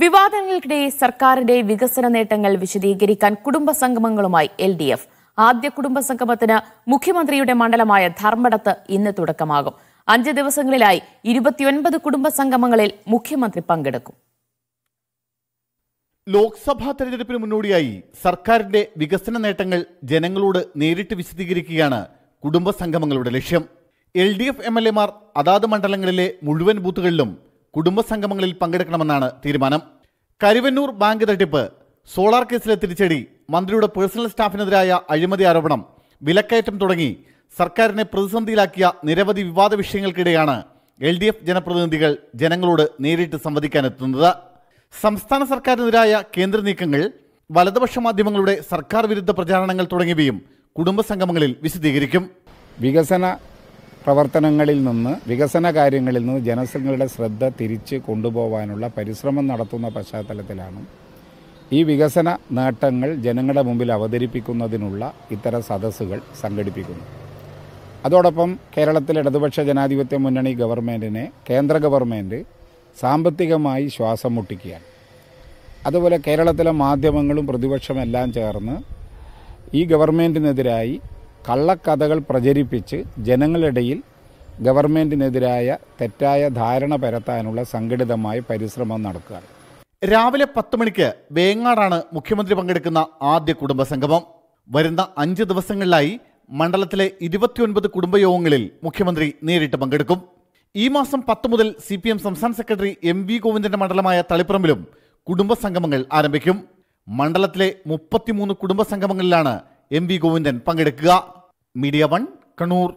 വിവാദങ്ങൾക്കിടെ സർക്കാരിന്റെ വികസന നേട്ടങ്ങൾ വിശദീകരിക്കാൻ കുടുംബസംഗമങ്ങളുമായി എൽ ഡി എഫ് ആദ്യ കുടുംബസംഗമത്തിന് മുഖ്യമന്ത്രിയുടെ മണ്ഡലമായ ധർമ്മടത്ത് ഇന്ന് തുടക്കമാകും അഞ്ച് ദിവസങ്ങളിലായി ഇരുപത്തിയൊൻപത് കുടുംബസംഗമങ്ങളിൽ മുഖ്യമന്ത്രി പങ്കെടുക്കും ലോക്സഭാ തെരഞ്ഞെടുപ്പിന് മുന്നോടിയായി സർക്കാരിന്റെ വികസന നേട്ടങ്ങൾ ജനങ്ങളോട് നേരിട്ട് വിശദീകരിക്കുകയാണ് കുടുംബസംഗമങ്ങളുടെ ലക്ഷ്യം L D F M L എമാർ അതാത് മണ്ഡലങ്ങളിലെ മുഴുവൻ ബൂത്തുകളിലും കുടുംബസംഗമങ്ങളിൽ പങ്കെടുക്കണമെന്നാണ് തീരുമാനം കരുവന്നൂർ ബാങ്ക് തട്ടിപ്പ് സോളാർ കേസിലെ തിരിച്ചടി മന്ത്രിയുടെ പേഴ്സണൽ സ്റ്റാഫിനെതിരായ അഴിമതി ആരോപണം വിലക്കയറ്റം തുടങ്ങി സർക്കാരിനെ പ്രതിസന്ധിയിലാക്കിയ നിരവധി വിവാദ വിഷയങ്ങൾക്കിടെയാണ് എൽ ഡി എഫ് ജനപ്രതിനിധികൾ ജനങ്ങളോട് നേരിട്ട് സംവദിക്കാനെത്തുന്നത് സംസ്ഥാന സർക്കാരിനെതിരായ കേന്ദ്ര നീക്കങ്ങൾ വലതുപക്ഷ മാധ്യമങ്ങളുടെ സർക്കാർ വിരുദ്ധ പ്രചാരണങ്ങൾ തുടങ്ങിയവയും കുടുംബസംഗമങ്ങളിൽ വിശദീകരിക്കും വികസന പ്രവർത്തനങ്ങളിൽ നിന്ന് വികസന കാര്യങ്ങളിൽ നിന്ന് ജനസംഘങ്ങളുടെ ശ്രദ്ധ തിരിച്ച് കൊണ്ടുപോകാനുള്ള പരിശ്രമം നടത്തുന്ന പശ്ചാത്തലത്തിലാണ് ഈ വികസന നേട്ടങ്ങൾ ജനങ്ങളുടെ മുമ്പിൽ അവതരിപ്പിക്കുന്നതിനുള്ള ഇത്തരം സദസ്സുകൾ സംഘടിപ്പിക്കുന്നത് അതോടൊപ്പം കേരളത്തിലെ ഇടതുപക്ഷ ജനാധിപത്യ മുന്നണി ഗവൺമെൻറ്റിനെ കേന്ദ്ര ഗവൺമെൻറ് സാമ്പത്തികമായി ശ്വാസം മുട്ടിക്കുകയാണ് അതുപോലെ കേരളത്തിലെ മാധ്യമങ്ങളും പ്രതിപക്ഷമെല്ലാം ചേർന്ന് ഈ ഗവൺമെൻറ്റിനെതിരായി കള്ളക്കഥകൾ പ്രചരിപ്പിച്ച് ജനങ്ങളിടയിൽ ഗവൺമെൻറ്റിനെതിരായ തെറ്റായ ധാരണ പരത്താനുള്ള സംഘടിതമായ പരിശ്രമം നടക്കുക രാവിലെ പത്ത് മണിക്ക് വേങ്ങാടാണ് മുഖ്യമന്ത്രി പങ്കെടുക്കുന്ന ആദ്യ കുടുംബ സംഗമം വരുന്ന അഞ്ച് ദിവസങ്ങളിലായി മണ്ഡലത്തിലെ ഇരുപത്തിയൊൻപത് കുടുംബയോഗങ്ങളിൽ മുഖ്യമന്ത്രി നേരിട്ട് പങ്കെടുക്കും ഈ മാസം പത്ത് മുതൽ സി പി എം സംസ്ഥാന സെക്രട്ടറി എം വി ഗോവിന്ദന്റെ മണ്ഡലമായ തളിപ്പറമ്പിലും കുടുംബ സംഗമങ്ങൾ ആരംഭിക്കും മണ്ഡലത്തിലെ മുപ്പത്തിമൂന്ന് കുടുംബ സംഗമങ്ങളിലാണ് എം വി ഗോവിന്ദൻ പങ്കെടുക്കുക മീഡിയ വൺ കണ്ണൂർ